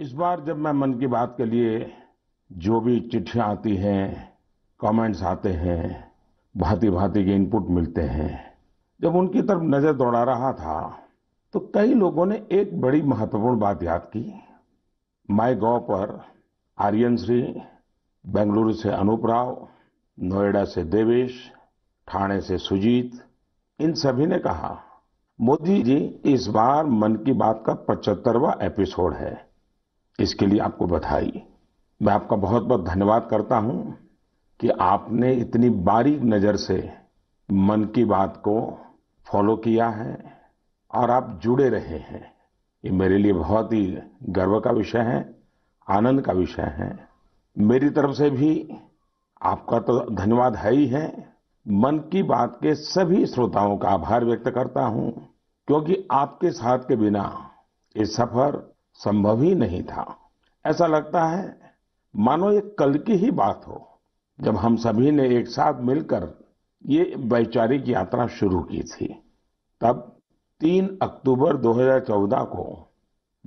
इस बार जब मैं मन की बात के लिए जो भी चिट्ठियां आती हैं कमेंट्स आते हैं भांति भांति के इनपुट मिलते हैं जब उनकी तरफ नज़र दौड़ा रहा था तो कई लोगों ने एक बड़ी महत्वपूर्ण बात याद की माई गॉव पर आर्यन श्री बेंगलुरु से अनूप राव नोएडा से देवेश ठाणे से सुजीत इन सभी ने कहा मोदी जी इस बार मन की बात का पचहत्तरवा एपिसोड है इसके लिए आपको बधाई मैं आपका बहुत बहुत धन्यवाद करता हूं कि आपने इतनी बारीक नज़र से मन की बात को फॉलो किया है और आप जुड़े रहे हैं ये मेरे लिए बहुत ही गर्व का विषय है आनंद का विषय है मेरी तरफ से भी आपका तो धन्यवाद है ही है मन की बात के सभी श्रोताओं का आभार व्यक्त करता हूं क्योंकि आपके साथ के बिना ये सफर संभव ही नहीं था ऐसा लगता है मानो ये कल की ही बात हो जब हम सभी ने एक साथ मिलकर ये वैचारिक यात्रा शुरू की थी तब 3 अक्टूबर 2014 को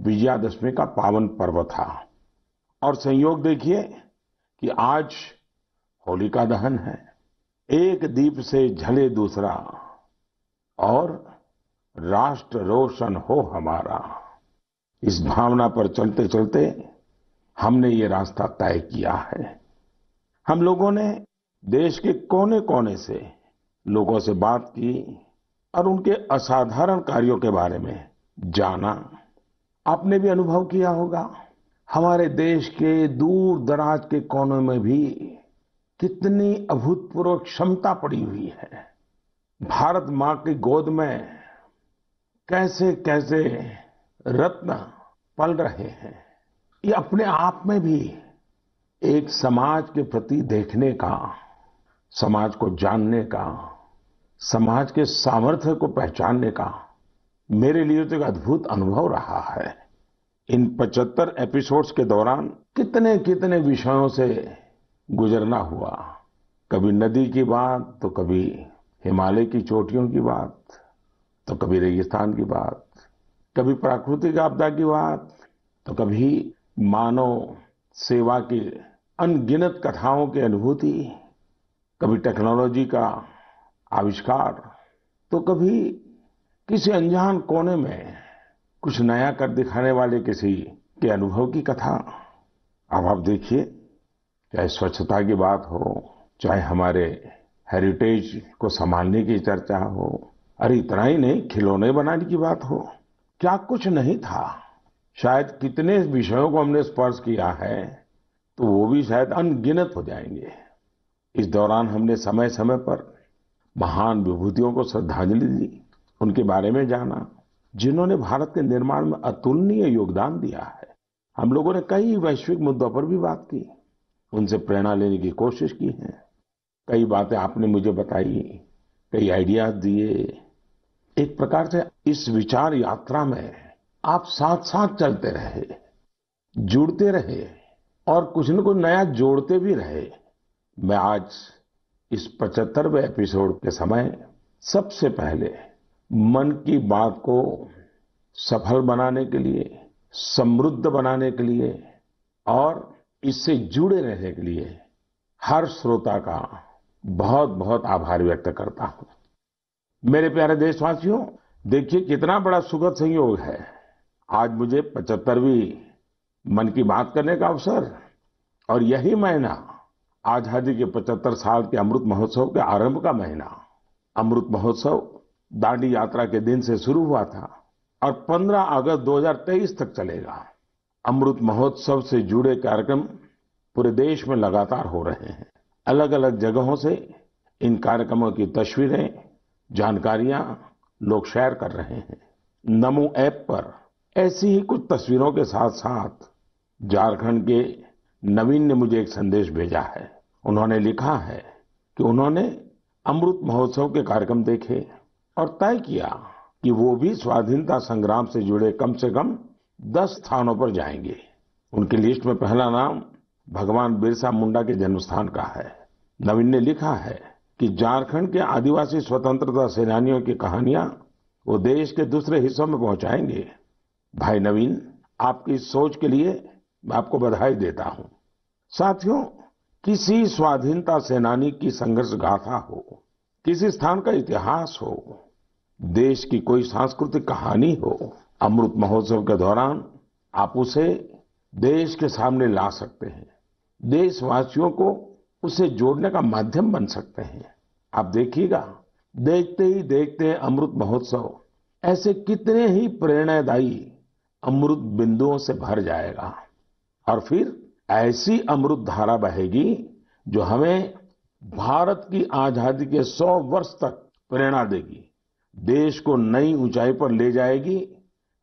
विजयादशमी का पावन पर्व था और संयोग देखिए कि आज होलिका दहन है एक दीप से झले दूसरा और राष्ट्र रोशन हो हमारा इस भावना पर चलते चलते हमने ये रास्ता तय किया है हम लोगों ने देश के कोने कोने से लोगों से बात की और उनके असाधारण कार्यों के बारे में जाना आपने भी अनुभव किया होगा हमारे देश के दूर दराज के कोनों में भी कितनी अभूतपूर्व क्षमता पड़ी हुई है भारत मां की गोद में कैसे कैसे रत्न पल रहे हैं ये अपने आप में भी एक समाज के प्रति देखने का समाज को जानने का समाज के सामर्थ्य को पहचानने का मेरे लिए तो एक अद्भुत अनुभव रहा है इन 75 एपिसोड्स के दौरान कितने कितने विषयों से गुजरना हुआ कभी नदी की बात तो कभी हिमालय की चोटियों की बात तो कभी रेगिस्तान की बात कभी प्राकृतिक आपदा की बात तो कभी मानव सेवा की अनगिनत कथाओं की अनुभूति कभी टेक्नोलॉजी का आविष्कार तो कभी किसी अनजान कोने में कुछ नया कर दिखाने वाले किसी के अनुभव की कथा अब आप देखिए चाहे स्वच्छता की बात हो चाहे हमारे हेरिटेज को संभालने की चर्चा हो अरे इतना ही नहीं खिलौने बनाने की बात हो क्या कुछ नहीं था शायद कितने विषयों को हमने स्पर्श किया है तो वो भी शायद अनगिनत हो जाएंगे इस दौरान हमने समय समय पर महान विभूतियों को श्रद्धांजलि दी उनके बारे में जाना जिन्होंने भारत के निर्माण में अतुलनीय योगदान दिया है हम लोगों ने कई वैश्विक मुद्दों पर भी बात की उनसे प्रेरणा लेने की कोशिश की है कई बातें आपने मुझे बताई कई आइडियाज दिए एक प्रकार से इस विचार यात्रा में आप साथ साथ चलते रहे जुड़ते रहे और कुछ न कुछ नया जोड़ते भी रहे मैं आज इस पचहत्तरवें एपिसोड के समय सबसे पहले मन की बात को सफल बनाने के लिए समृद्ध बनाने के लिए और इससे जुड़े रहने के लिए हर श्रोता का बहुत बहुत आभार व्यक्त करता हूं मेरे प्यारे देशवासियों देखिए कितना बड़ा सुखद संयोग है आज मुझे पचहत्तरवीं मन की बात करने का अवसर और यही महीना आजादी के पचहत्तर साल के अमृत महोत्सव के आरंभ का महीना अमृत महोत्सव दांडी यात्रा के दिन से शुरू हुआ था और 15 अगस्त 2023 तक चलेगा अमृत महोत्सव से जुड़े कार्यक्रम पूरे देश में लगातार हो रहे हैं अलग अलग जगहों से इन कार्यक्रमों की तस्वीरें जानकारियां लोग शेयर कर रहे हैं नमो ऐप पर ऐसी ही कुछ तस्वीरों के साथ साथ झारखंड के नवीन ने मुझे एक संदेश भेजा है उन्होंने लिखा है कि उन्होंने अमृत महोत्सव के कार्यक्रम देखे और तय किया कि वो भी स्वाधीनता संग्राम से जुड़े कम से कम दस स्थानों पर जाएंगे उनकी लिस्ट में पहला नाम भगवान बिरसा मुंडा के जन्मस्थान का है नवीन ने लिखा है कि झारखंड के आदिवासी स्वतंत्रता सेनानियों की कहानियां वो देश के दूसरे हिस्सों में पहुंचाएंगे भाई नवीन आपकी इस सोच के लिए मैं आपको बधाई देता हूं साथियों किसी स्वाधीनता सेनानी की संघर्ष गाथा हो किसी स्थान का इतिहास हो देश की कोई सांस्कृतिक कहानी हो अमृत महोत्सव के दौरान आप उसे देश के सामने ला सकते हैं देशवासियों को उसे जोड़ने का माध्यम बन सकते हैं आप देखिएगा देखते ही देखते अमृत महोत्सव ऐसे कितने ही प्रेरणादायी अमृत बिंदुओं से भर जाएगा और फिर ऐसी अमृत धारा बहेगी जो हमें भारत की आजादी के सौ वर्ष तक प्रेरणा देगी देश को नई ऊंचाई पर ले जाएगी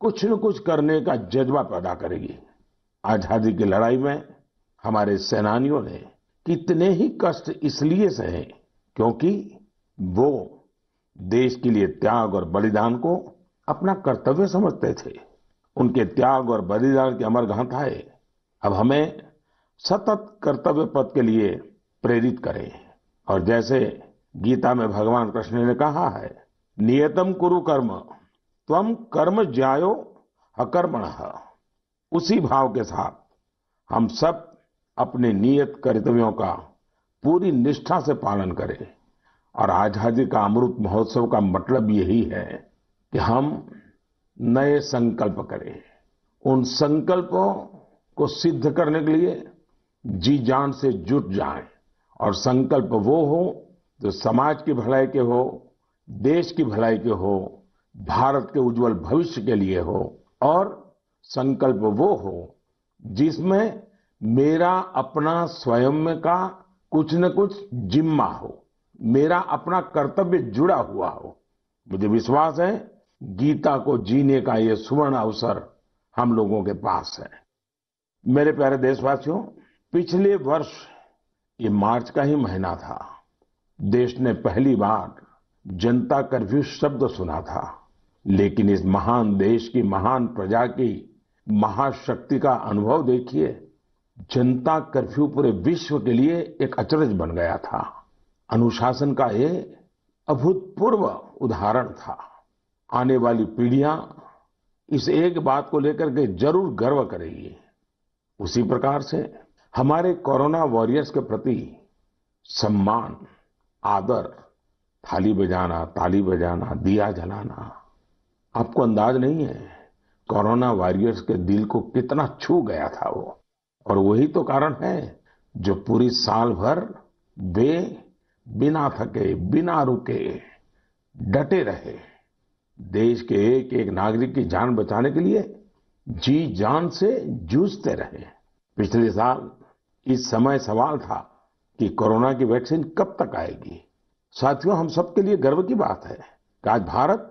कुछ न कुछ करने का जज्बा पैदा करेगी आजादी की लड़ाई में हमारे सेनानियों ने कितने ही कष्ट इसलिए सहे क्योंकि वो देश के लिए त्याग और बलिदान को अपना कर्तव्य समझते थे उनके त्याग और बलिदान की अमर गाथाएं अब हमें सतत कर्तव्य पद के लिए प्रेरित करें और जैसे गीता में भगवान कृष्ण ने कहा है नियतम कुरु कर्म तम कर्म ज्यायो अकर्मण उसी भाव के साथ हम सब अपने नियत कर्तव्यों का पूरी निष्ठा से पालन करें और आजादी का अमृत महोत्सव का मतलब यही है कि हम नए संकल्प करें उन संकल्पों को सिद्ध करने के लिए जी जान से जुट जाएं और संकल्प वो हो जो समाज की भलाई के हो देश की भलाई के हो भारत के उज्जवल भविष्य के लिए हो और संकल्प वो हो जिसमें मेरा अपना स्वयं का कुछ न कुछ जिम्मा हो मेरा अपना कर्तव्य जुड़ा हुआ हो मुझे विश्वास है गीता को जीने का यह सुवर्ण अवसर हम लोगों के पास है मेरे प्यारे देशवासियों पिछले वर्ष ये मार्च का ही महीना था देश ने पहली बार जनता कर्फ्यू शब्द सुना था लेकिन इस महान देश की महान प्रजा की महाशक्ति का अनुभव देखिए जनता कर्फ्यू पूरे विश्व के लिए एक अचरज बन गया था अनुशासन का ये अभूतपूर्व उदाहरण था आने वाली पीढ़ियां इस एक बात को लेकर के जरूर गर्व करेगी उसी प्रकार से हमारे कोरोना वॉरियर्स के प्रति सम्मान आदर थाली बजाना ताली बजाना दिया जलाना आपको अंदाज नहीं है कोरोना वॉरियर्स के दिल को कितना छू गया था वो और वही तो कारण है जो पूरी साल भर वे बिना थके बिना रुके डटे रहे देश के एक एक नागरिक की जान बचाने के लिए जी जान से जूझते रहे पिछले साल इस समय सवाल था कि कोरोना की वैक्सीन कब तक आएगी साथियों हम सबके लिए गर्व की बात है कि आज भारत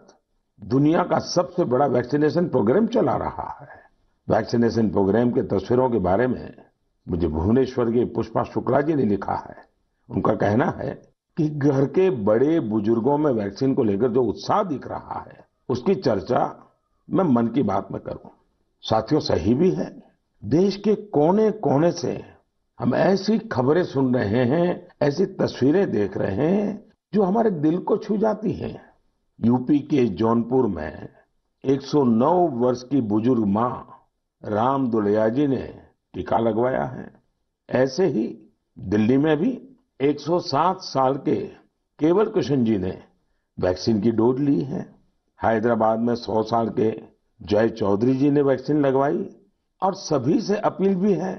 दुनिया का सबसे बड़ा वैक्सीनेशन प्रोग्राम चला रहा है वैक्सीनेशन प्रोग्राम के तस्वीरों के बारे में मुझे भुवनेश्वर की पुष्पा शुक्ला जी ने लिखा है उनका कहना है कि घर के बड़े बुजुर्गों में वैक्सीन को लेकर जो उत्साह दिख रहा है उसकी चर्चा मैं मन की बात में करूं साथियों सही भी है देश के कोने कोने से हम ऐसी खबरें सुन रहे हैं ऐसी तस्वीरें देख रहे हैं जो हमारे दिल को छू जाती हैं यूपी के जौनपुर में 109 वर्ष की बुजुर्ग मां राम दुलैया जी ने टीका लगवाया है ऐसे ही दिल्ली में भी 107 साल के केवल कृष्ण जी ने वैक्सीन की डोज ली है हैदराबाद में 100 साल के जय चौधरी जी ने वैक्सीन लगवाई और सभी से अपील भी है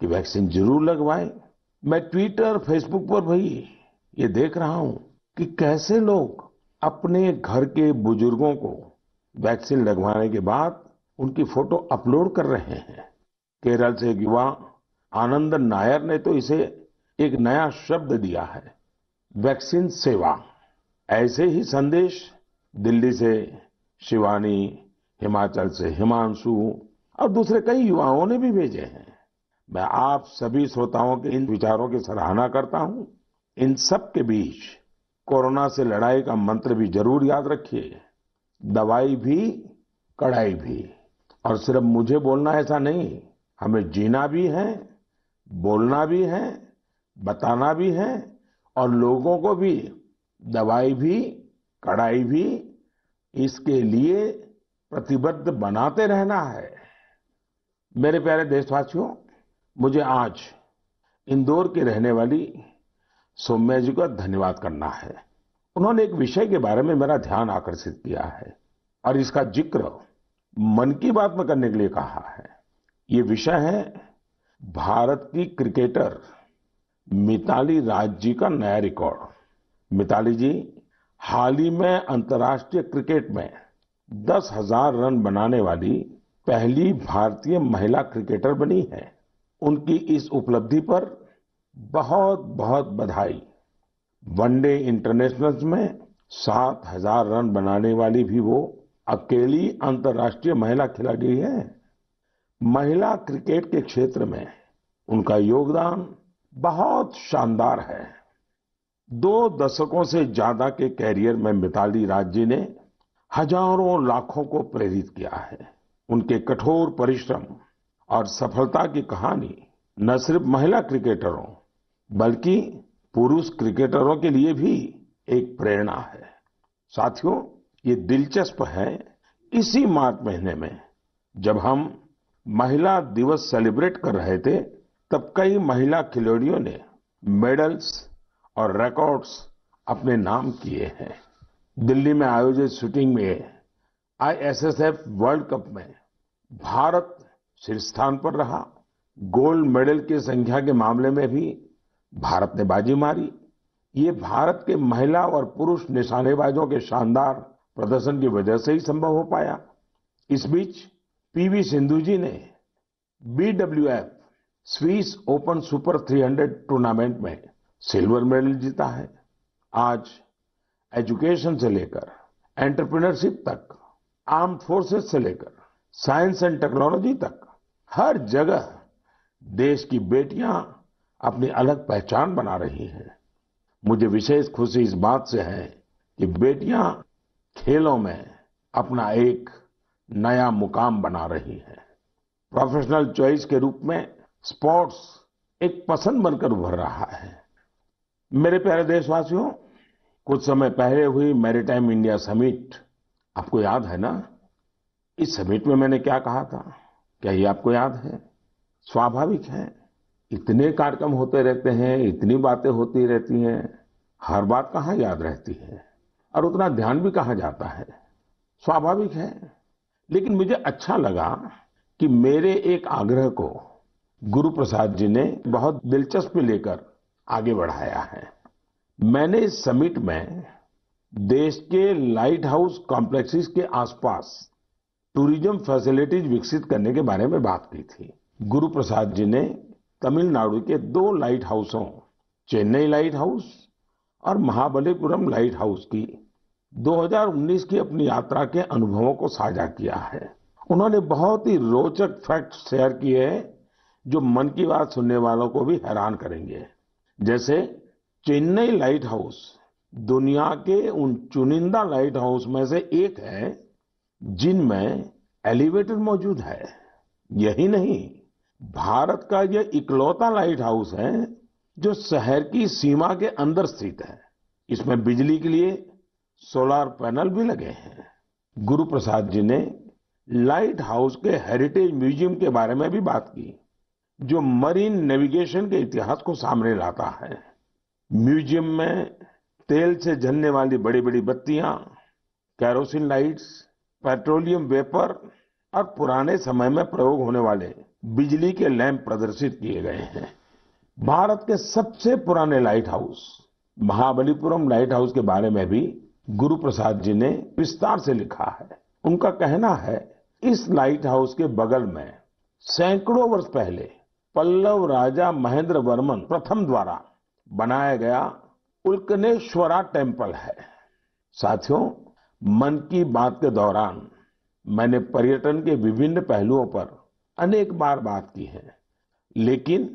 कि वैक्सीन जरूर लगवाएं मैं ट्विटर फेसबुक पर भी ये देख रहा हूं कि कैसे लोग अपने घर के बुजुर्गों को वैक्सीन लगवाने के बाद उनकी फोटो अपलोड कर रहे हैं केरल से एक युवा आनंद नायर ने तो इसे एक नया शब्द दिया है वैक्सीन सेवा ऐसे ही संदेश दिल्ली से शिवानी हिमाचल से हिमांशु और दूसरे कई युवाओं ने भी भेजे हैं मैं आप सभी श्रोताओं के इन विचारों की सराहना करता हूं इन सब के बीच कोरोना से लड़ाई का मंत्र भी जरूर याद रखिए दवाई भी कड़ाई भी और सिर्फ मुझे बोलना ऐसा नहीं हमें जीना भी है बोलना भी है बताना भी है और लोगों को भी दवाई भी कड़ाई भी इसके लिए प्रतिबद्ध बनाते रहना है मेरे प्यारे देशवासियों मुझे आज इंदौर की रहने वाली सौम्या जी का धन्यवाद करना है उन्होंने एक विषय के बारे में मेरा ध्यान आकर्षित किया है और इसका जिक्र मन की बात में करने के लिए कहा है ये विषय है भारत की क्रिकेटर मिताली राज जी का नया रिकॉर्ड मिताली जी हाल ही में अंतर्राष्ट्रीय क्रिकेट में दस हजार रन बनाने वाली पहली भारतीय महिला क्रिकेटर बनी है उनकी इस उपलब्धि पर बहुत बहुत बधाई वनडे इंटरनेशनल्स में सात हजार रन बनाने वाली भी वो अकेली अंतर्राष्ट्रीय महिला खिलाड़ी है महिला क्रिकेट के क्षेत्र में उनका योगदान बहुत शानदार है दो दशकों से ज्यादा के कैरियर में मिताली राज जी ने हजारों लाखों को प्रेरित किया है उनके कठोर परिश्रम और सफलता की कहानी न सिर्फ महिला क्रिकेटरों बल्कि पुरुष क्रिकेटरों के लिए भी एक प्रेरणा है साथियों ये दिलचस्प है इसी मार्च महीने में जब हम महिला दिवस सेलिब्रेट कर रहे थे तब कई महिला खिलाड़ियों ने मेडल्स और रिकॉर्ड्स अपने नाम किए हैं दिल्ली में आयोजित शूटिंग में आईएसएसएफ वर्ल्ड कप में भारत शीर्ष स्थान पर रहा गोल्ड मेडल की संख्या के मामले में भी भारत ने बाजी मारी ये भारत के महिला और पुरुष निशानेबाजों के शानदार प्रदर्शन की वजह से ही संभव हो पाया इस बीच पीवी सिंधु जी ने BWF Swiss Open Super 300 tournament में सिल्वर मेडल जीता है आज एजुकेशन से लेकर एंटरप्रेन्योरशिप तक आर्म फोर्सेस से लेकर साइंस एंड टेक्नोलॉजी तक हर जगह देश की बेटियां अपनी अलग पहचान बना रही हैं मुझे विशेष खुशी इस बात से है कि बेटियां खेलों में अपना एक नया मुकाम बना रही है प्रोफेशनल चॉइस के रूप में स्पोर्ट्स एक पसंद बनकर उभर रहा है मेरे प्यारे देशवासियों कुछ समय पहले हुई मैरिटाइम इंडिया समिट आपको याद है ना इस समिट में मैंने क्या कहा था क्या ये आपको याद है स्वाभाविक है इतने कार्यक्रम होते रहते हैं इतनी बातें होती रहती हैं हर बात कहाँ याद रहती है और उतना ध्यान भी कहा जाता है स्वाभाविक है लेकिन मुझे अच्छा लगा कि मेरे एक आग्रह को गुरु प्रसाद जी ने बहुत दिलचस्पी लेकर आगे बढ़ाया है मैंने इस समिट में देश के लाइट हाउस कॉम्प्लेक्सेस के आसपास टूरिज्म फैसिलिटीज विकसित करने के बारे में बात की थी गुरु प्रसाद जी ने तमिलनाडु के दो लाइट हाउसों चेन्नई लाइट हाउस और महाबलीपुरम लाइट हाउस की 2019 की अपनी यात्रा के अनुभवों को साझा किया है उन्होंने बहुत ही रोचक फैक्ट शेयर किए हैं जो मन की बात सुनने वालों को भी हैरान करेंगे जैसे चेन्नई लाइट हाउस दुनिया के उन चुनिंदा लाइट हाउस में से एक है जिनमें एलिवेटर मौजूद है यही नहीं भारत का यह इकलौता लाइट हाउस है जो शहर की सीमा के अंदर स्थित है इसमें बिजली के लिए सोलार पैनल भी लगे हैं गुरु प्रसाद जी ने लाइट हाउस के हेरिटेज म्यूजियम के बारे में भी बात की जो मरीन नेविगेशन के इतिहास को सामने लाता है म्यूजियम में तेल से जलने वाली बड़ी बड़ी बत्तियां कैरोसिन लाइट्स पेट्रोलियम वेपर और पुराने समय में प्रयोग होने वाले बिजली के लैंप प्रदर्शित किए गए हैं भारत के सबसे पुराने lighthouse Mahabalipuram lighthouse के बारे में भी गुरु प्रसाद जी ने विस्तार से लिखा है उनका कहना है इस लाइट हाउस के बगल में सैकड़ों वर्ष पहले पल्लव राजा महेंद्र वर्मन प्रथम द्वारा बनाया गया उल्कनेश्वरा टेम्पल है साथियों मन की बात के दौरान मैंने पर्यटन के विभिन्न पहलुओं पर अनेक बार बात की है लेकिन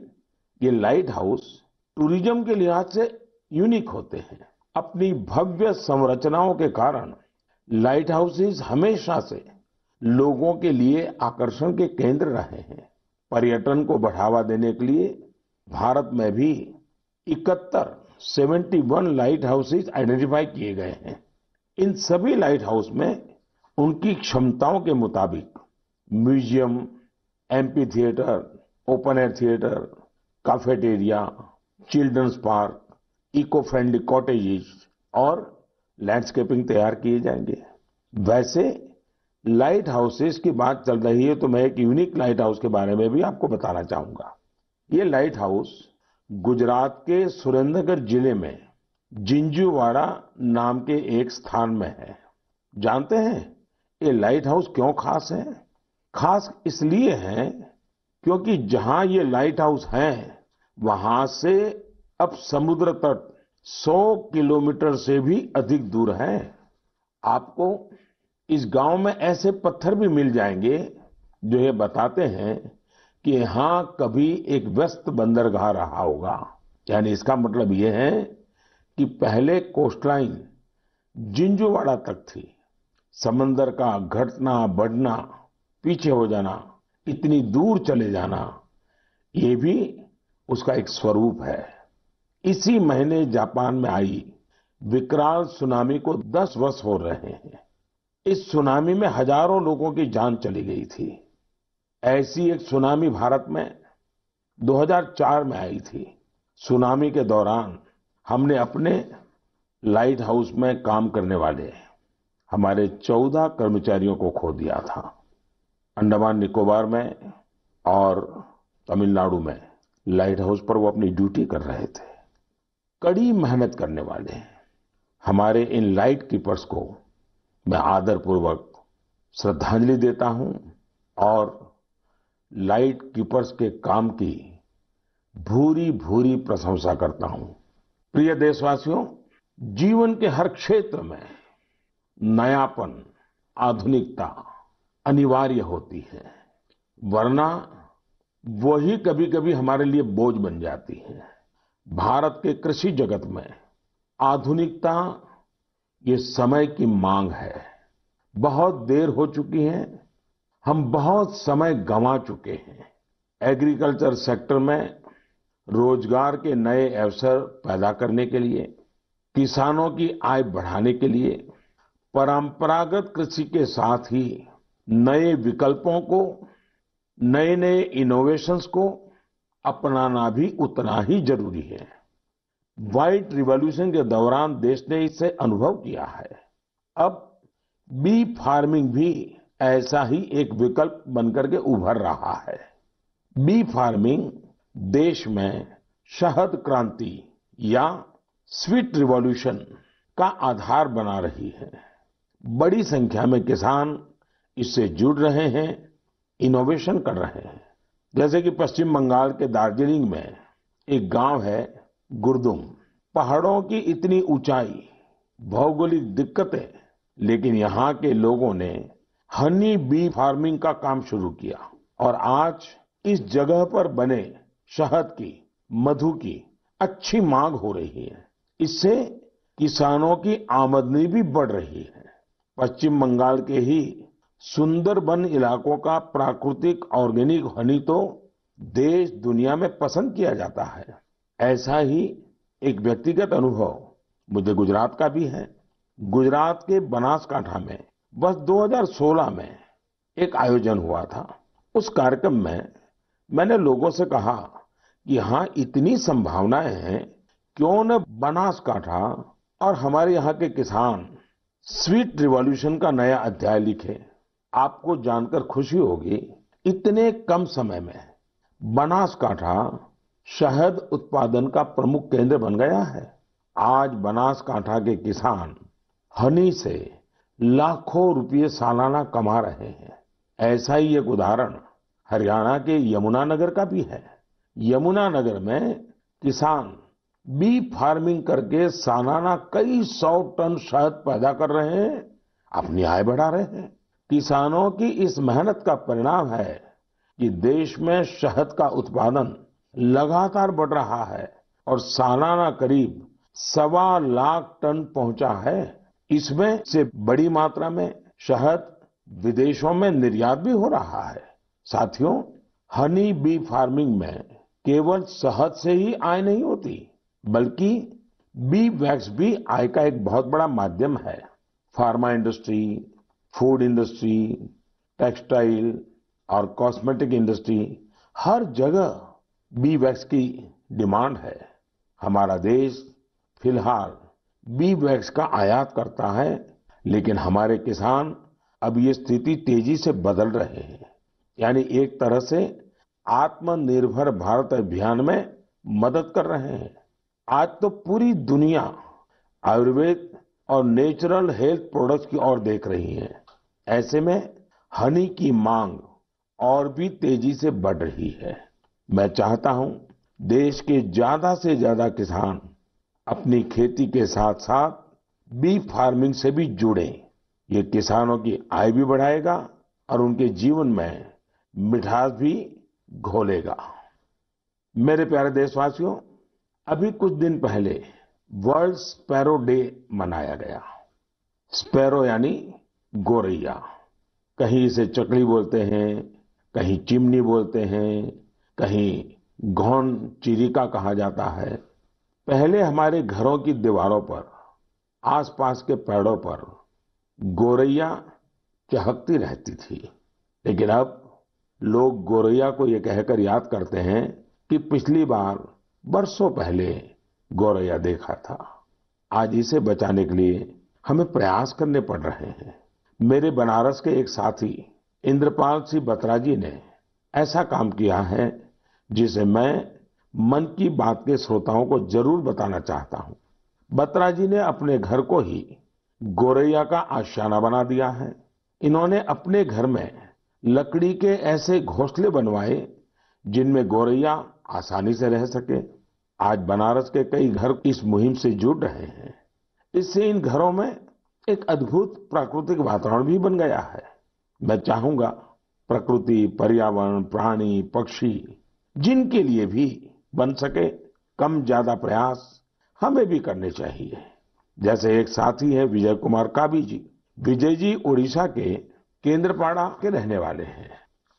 ये लाइट हाउस टूरिज्म के लिहाज से यूनिक होते हैं अपनी भव्य संरचनाओं के कारण लाइट हाउसेज हमेशा से लोगों के लिए आकर्षण के केंद्र रहे हैं पर्यटन को बढ़ावा देने के लिए भारत में भी इकहत्तर seventy one lighthouses identify किए गए हैं इन सभी लाइट हाउस में उनकी क्षमताओं के मुताबिक museum amphitheatre open air theatre cafeteria children's park eco friendly cottages और लैंडस्केपिंग तैयार किए जाएंगे वैसे लाइट हाउसेस की बात चल रही है तो मैं एक यूनिक लाइट हाउस के बारे में भी आपको बताना चाहूंगा ये लाइट हाउस गुजरात के सुरेंद्रनगर जिले में जिंजूवाड़ा नाम के एक स्थान में है जानते हैं ये लाइट हाउस क्यों खास है खास इसलिए है क्योंकि जहां ये लाइट हाउस है वहां से अब समुद्र तट 100 किलोमीटर से भी अधिक दूर है आपको इस गांव में ऐसे पत्थर भी मिल जाएंगे जो ये बताते हैं कि यहां कभी एक व्यस्त बंदरगाह रहा होगा यानी इसका मतलब यह है कि पहले कोस्टलाइन जिंजुवाड़ा तक थी समंदर का घटना बढ़ना पीछे हो जाना इतनी दूर चले जाना ये भी उसका एक स्वरूप है इसी महीने जापान में आई विकराल सुनामी को 10 वर्ष हो रहे हैं इस सुनामी में हजारों लोगों की जान चली गई थी ऐसी एक सुनामी भारत में 2004 में आई थी सुनामी के दौरान हमने अपने लाइट हाउस में काम करने वाले हमारे 14 कर्मचारियों को खो दिया था अंडमान निकोबार में और तमिलनाडु में लाइट हाउस पर वो अपनी ड्यूटी कर रहे थे कड़ी मेहनत करने वाले हैं हमारे इन लाइट कीपर्स को मैं आदरपूर्वक श्रद्धांजलि देता हूं और लाइट कीपर्स के काम की भूरी भूरी प्रशंसा करता हूं प्रिय देशवासियों जीवन के हर क्षेत्र में नयापन आधुनिकता अनिवार्य होती है वरना वही कभी कभी हमारे लिए बोझ बन जाती है भारत के कृषि जगत में आधुनिकता ये समय की मांग है बहुत देर हो चुकी है हम बहुत समय गंवा चुके हैं एग्रीकल्चर सेक्टर में रोजगार के नए अवसर पैदा करने के लिए किसानों की आय बढ़ाने के लिए परंपरागत कृषि के साथ ही नए विकल्पों को नए नए इनोवेशंस को अपनाना भी उतना ही जरूरी है व्हाइट रिवॉल्यूशन के दौरान देश ने इससे अनुभव किया है अब बी फार्मिंग भी ऐसा ही एक विकल्प बनकर के उभर रहा है बी फार्मिंग देश में शहद क्रांति या स्वीट रिवॉल्यूशन का आधार बना रही है बड़ी संख्या में किसान इससे जुड़ रहे हैं इनोवेशन कर रहे हैं जैसे कि पश्चिम बंगाल के दार्जिलिंग में एक गांव है गुरदुम पहाड़ों की इतनी ऊंचाई भौगोलिक दिक्कतें लेकिन यहाँ के लोगों ने हनी बी फार्मिंग का काम शुरू किया और आज इस जगह पर बने शहद की मधु की अच्छी मांग हो रही है इससे किसानों की आमदनी भी बढ़ रही है पश्चिम बंगाल के ही सुंदर वन इलाकों का प्राकृतिक ऑर्गेनिक हनी तो देश दुनिया में पसंद किया जाता है ऐसा ही एक व्यक्तिगत अनुभव मुझे गुजरात का भी है गुजरात के बनासकांठा में बस 2016 में एक आयोजन हुआ था उस कार्यक्रम में मैंने लोगों से कहा कि यहाँ इतनी संभावनाएं हैं क्यों न बनासकांठा और हमारे यहाँ के किसान स्वीट रिवॉल्यूशन का नया अध्याय लिखें आपको जानकर खुशी होगी इतने कम समय में बनासकांठा शहद उत्पादन का प्रमुख केंद्र बन गया है आज बनासकांठा के किसान हनी से लाखों रुपये सालाना कमा रहे हैं ऐसा ही एक उदाहरण हरियाणा के यमुनानगर का भी है यमुनानगर में किसान बी फार्मिंग करके सालाना कई सौ टन शहद पैदा कर रहे हैं अपनी आय बढ़ा रहे हैं किसानों की इस मेहनत का परिणाम है कि देश में शहद का उत्पादन लगातार बढ़ रहा है और सालाना करीब सवा लाख टन पहुंचा है इसमें से बड़ी मात्रा में शहद विदेशों में निर्यात भी हो रहा है साथियों हनी बी फार्मिंग में केवल शहद से ही आय नहीं होती बल्कि बी वैक्स भी आय का एक बहुत बड़ा माध्यम है pharma industry food industry textile और कॉस्मेटिक इंडस्ट्री हर जगह बी वैक्स की डिमांड है हमारा देश फिलहाल बी वैक्स का आयात करता है लेकिन हमारे किसान अब ये स्थिति तेजी से बदल रहे हैं यानी एक तरह से आत्मनिर्भर भारत अभियान में मदद कर रहे हैं आज तो पूरी दुनिया आयुर्वेद और नेचुरल हेल्थ प्रोडक्ट्स की ओर देख रही है ऐसे में हनी की मांग और भी तेजी से बढ़ रही है मैं चाहता हूं देश के ज्यादा से ज्यादा किसान अपनी खेती के साथ साथ बी फार्मिंग से भी जुड़े ये किसानों की आय भी बढ़ाएगा और उनके जीवन में मिठास भी घोलेगा मेरे प्यारे देशवासियों अभी कुछ दिन पहले वर्ल्ड स्पैरो डे मनाया गया स्पैरो यानी गोरैया कहीं इसे चकली बोलते हैं कहीं चिमनी बोलते हैं कहीं घोन चिरिका कहा जाता है पहले हमारे घरों की दीवारों पर आसपास के पेड़ों पर गोरैया चहकती रहती थी लेकिन अब लोग गोरैया को ये कहकर याद करते हैं कि पिछली बार बरसों पहले गोरैया देखा था आज इसे बचाने के लिए हमें प्रयास करने पड़ रहे हैं मेरे बनारस के एक साथी इंद्रपाल सिंह बत्रा जी ने ऐसा काम किया है जिसे मैं मन की बात के श्रोताओं को जरूर बताना चाहता हूं बत्रा जी ने अपने घर को ही गोरैया का आशियाना बना दिया है इन्होंने अपने घर में लकड़ी के ऐसे घोंसले बनवाए जिनमें गोरैया आसानी से रह सके आज बनारस के कई घर इस मुहिम से जुड़ रहे हैं इससे इन घरों में एक अद्भुत प्राकृतिक वातावरण भी बन गया है मैं चाहूंगा प्रकृति पर्यावरण प्राणी पक्षी जिनके लिए भी बन सके कम ज्यादा प्रयास हमें भी करने चाहिए जैसे एक साथी है विजय कुमार काबी जी विजय जी ओडिशा के केंद्रपाड़ा के रहने वाले हैं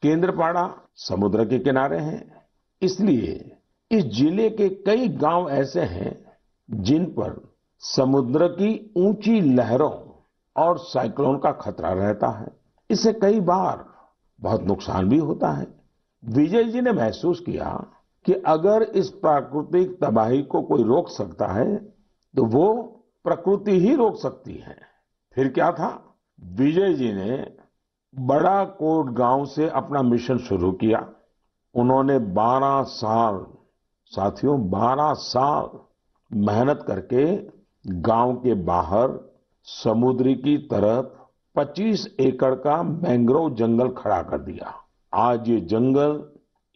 केंद्रपाड़ा समुद्र के किनारे हैं इसलिए इस जिले के कई गांव ऐसे हैं जिन पर समुद्र की ऊंची लहरों और साइक्लोन का खतरा रहता है इससे कई बार बहुत नुकसान भी होता है विजय जी ने महसूस किया कि अगर इस प्राकृतिक तबाही को कोई रोक सकता है तो वो प्रकृति ही रोक सकती है फिर क्या था विजय जी ने बड़ा कोट गांव से अपना मिशन शुरू किया उन्होंने 12 साल साथियों 12 साल मेहनत करके गांव के बाहर समुद्र की तरफ 25 एकड़ का मैंग्रोव जंगल खड़ा कर दिया आज ये जंगल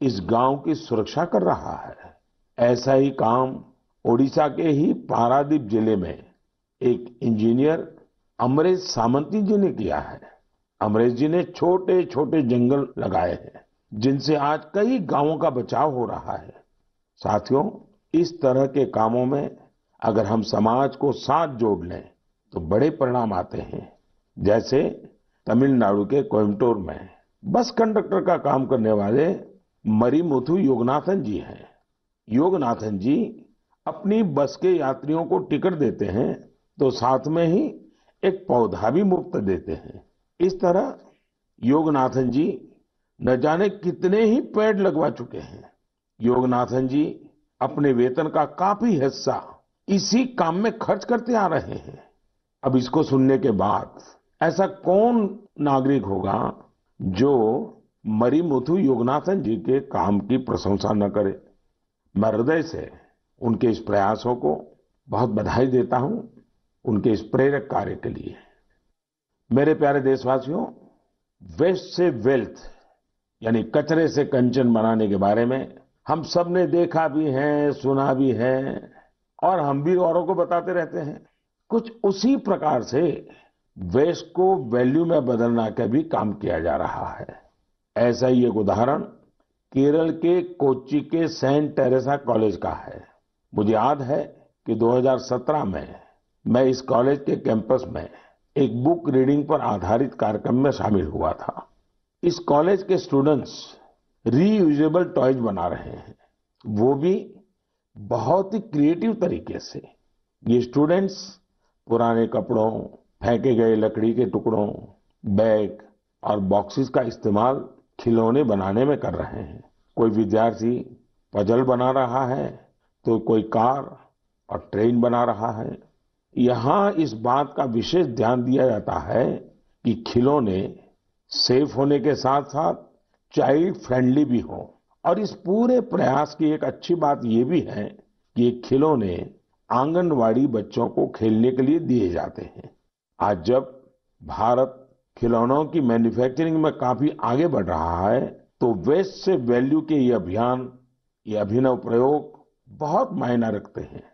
इस गांव की सुरक्षा कर रहा है ऐसा ही काम ओडिशा के ही पारादीप जिले में एक इंजीनियर अमरेश सामंती जी ने किया है अमरेश जी ने छोटे छोटे जंगल लगाए हैं जिनसे आज कई गांवों का बचाव हो रहा है साथियों इस तरह के कामों में अगर हम समाज को साथ जोड़ लें तो बड़े परिणाम आते हैं जैसे तमिलनाडु के कोयम्बटोर में बस कंडक्टर का काम करने वाले मरीमुथु योगनाथन जी हैं योगनाथन जी अपनी बस के यात्रियों को टिकट देते हैं तो साथ में ही एक पौधा भी मुफ्त देते हैं इस तरह योगनाथन जी न जाने कितने ही पेड़ लगवा चुके हैं योगनाथन जी अपने वेतन का काफी हिस्सा इसी काम में खर्च करते आ रहे हैं अब इसको सुनने के बाद ऐसा कौन नागरिक होगा जो मरीमुथु योगनाथन जी के काम की प्रशंसा न करे मैं हृदय से उनके इस प्रयासों को बहुत बधाई देता हूं उनके इस प्रेरक कार्य के लिए मेरे प्यारे देशवासियों वेस्ट से वेल्थ यानी कचरे से कंचन बनाने के बारे में हम सब ने देखा भी है सुना भी है और हम भी औरों को बताते रहते हैं कुछ उसी प्रकार से वेस्ट को वैल्यू में बदलना का भी काम किया जा रहा है ऐसा ही एक उदाहरण केरल के कोच्चि के सेंट टेरेसा कॉलेज का है मुझे याद है कि 2017 में मैं इस कॉलेज के कैंपस में एक बुक रीडिंग पर आधारित कार्यक्रम में शामिल हुआ था इस कॉलेज के स्टूडेंट्स रीयूजेबल टॉयज बना रहे हैं वो भी बहुत ही क्रिएटिव तरीके से ये स्टूडेंट्स पुराने कपड़ों फेंके गए लकड़ी के टुकड़ों बैग और बॉक्सेस का इस्तेमाल खिलौने बनाने में कर रहे हैं कोई विद्यार्थी पजल बना रहा है तो कोई कार और ट्रेन बना रहा है यहाँ इस बात का विशेष ध्यान दिया जाता है कि खिलौने सेफ होने के साथ साथ चाइल्ड फ्रेंडली भी हों और इस पूरे प्रयास की एक अच्छी बात यह भी है कि ये खिलौने आंगनवाड़ी बच्चों को खेलने के लिए दिए जाते हैं आज जब भारत खिलौनों की मैन्युफैक्चरिंग में काफी आगे बढ़ रहा है तो वेस्ट से वैल्यू के ये अभियान ये अभिनव प्रयोग बहुत मायना रखते हैं